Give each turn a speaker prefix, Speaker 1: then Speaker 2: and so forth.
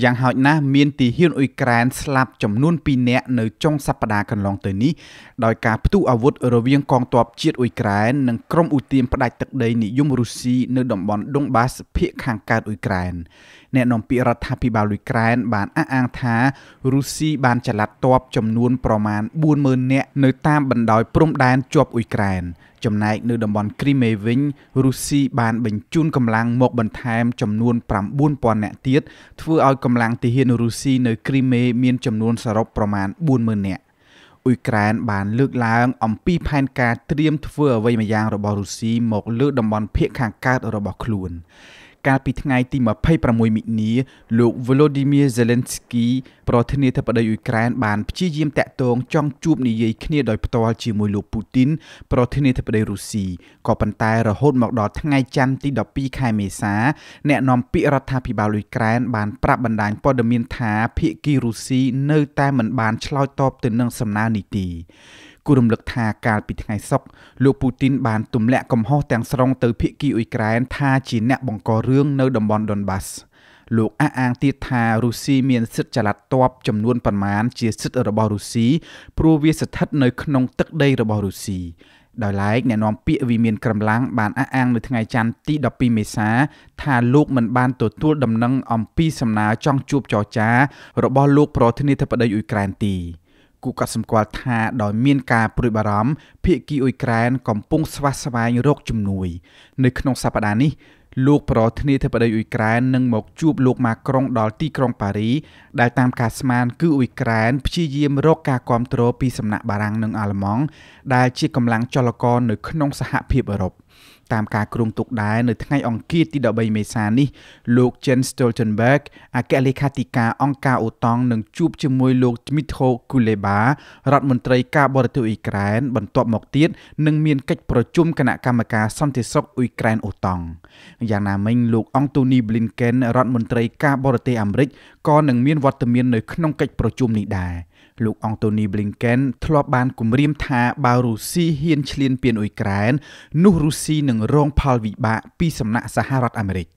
Speaker 1: យ៉ាងហោចណាស់មានទីហ៊ានអ៊ុយក្រែនស្លាប់ចំនួន2នាក់នៅចុងសប្តាហ៍កន្លងទៅនេះដោយការផ្ទុះអាវុធរវាងកងទ័ពជាតិអ៊ុយក្រែននិងក្រុមឧទាមផ្ដាច់ទឹកដីនិយមរុស្ស៊ីនៅតំបន់ដុងបាសភាគខាងកើតអ៊ុយក្រែនអ្នកនាំពាក្យរដ្ឋាភិបាលអ៊ុយក្រែនបានអះអាងថារុស្ស៊ីបានចល័តទ័ពចំនួនប្រមាណ40000នាក់នៅតាមបណ្ដោយព្រំដែនជាប់អ៊ុយក្រែនចំណែក នៅតំបន់គ្រីមេវិញរុស្ស៊ីបានបញ្ជូនកម្លាំងមកបន្ថែម ចំនួន9000នាក់ទៀតធ្វើឲ្យកម្លាំងទាហានរុស្ស៊ីនៅគ្រីមេមានចំនួនសរុបប្រមាណ40000នាក់អ៊ុយក្រែនបានលើកឡើង អំពីផែនការត្រៀមធ្វើអ្វីម្យ៉ាងរបស់រុស្ស៊ីមកលើតំបន់ភៀកខាងកើតរបស់ខ្លួនកាលពីថ្ងៃទី26មិនិនាលោក Volodymyr Zelensky ប្រធានាធិបតីអ៊ុយក្រែនបានព្យាយាមតាក់ទងចង់ជួបនិយាយគ្នាដោយផ្ទាល់ជាមួយលោកពូទីនប្រធានាធិបតីរុស្ស៊ីក៏ប៉ុន្តែរហូតមកដល់ថ្ងៃច័ន្ទទី12ខែមេសាអ្នកនាំពាក្យរដ្ឋាភិបាលអ៊ុយក្រែនបានប្រាប់បណ្ដាញព័ត៌មានថាភាគីរុស្ស៊ីនៅតែមិនបានឆ្លើយតបទៅនឹងសំណើនេះទេគូរំលឹកថាកាលពីថ្ងៃសុក្រលោកពូទីន បានទម្លាក់កំហុសទាំងស្រុងទៅភៀកគីអ៊ុយក្រែនថាជាអ្នកបង្ករឿងនៅតំបន់ដុនបាស លោកអះអាងទៀតថារុស្ស៊ីមានសិទ្ធិចល័តតបចំនួនប្រមាណជាសិទ្ធិរបស់រុស្ស៊ីព្រោះវាស្ថិតនៅក្នុង ទឹកដីរបស់រុស្ស៊ីដោយឡែកអ្នកនាំពាក្យវិមានក្រំឡាំងបានអះអាងនៅថ្ងៃច័ន្ទទី12មេសា ថាលោកមិនបានទទួលដំណឹងអំពីសំណើចង់ជួបចរចា របស់លោកប្រធានាធិបតីអ៊ុយក្រែនទី។គួរកត់សម្គាល់ថាដោយមានការព្រួយបារម្ភភាគីអ៊ុយក្រែនកំពុងស្វាស្វែងរកជំនួយ នៅក្នុងសប្តាហ៍នេះលោកប្រធានាធិបតីអ៊ុយក្រែននឹងមកជួបលោកម៉ាក្រុងដល់ទីក្រុងប៉ារី ដែលតាមការស្មានគឺអ៊ុយក្រែនព្យាយាមរកការគ្រប់គ្រងពីសំណាក់បារាំងនិងអាល្លឺម៉ង់ដែលជាកម្លាំងចលករនៅក្នុងសហភាពអឺរ៉ុបតាមការគ្រោងទុកដែរនៅថ្ងៃអង្គារទី13មេសានេះលោក Jens Stoltenberg អគ្គលេខាធិការអង្គការអូតង់នឹងជួបជាមួយលោក Dmytro Kuleba រដ្ឋមន្ត្រីការបរទេសអ៊ុយក្រែនបន្ទាប់មកទៀតនឹងមានកិច្ចប្រជុំគណៈកម្មការសន្តិសុខអ៊ុយក្រែនអូតង់យ៉ាងណាមិញលោក Antony Blinken រដ្ឋមន្ត្រីការបរទេសអាមេរិកក៏នឹងមានវត្តមាននៅក្នុងកិច្ចប្រជុំនេះដែរលោកអង់តូនី Blinken ធ្លាប់បានគម្រាមថាបើរុស្ស៊ីហ៊ានឈ្លានពានអ៊ុយក្រែននោះរុស្ស៊ីនឹងរងផលវិបាកពីសំណាក់សហរដ្ឋអាមេរិក។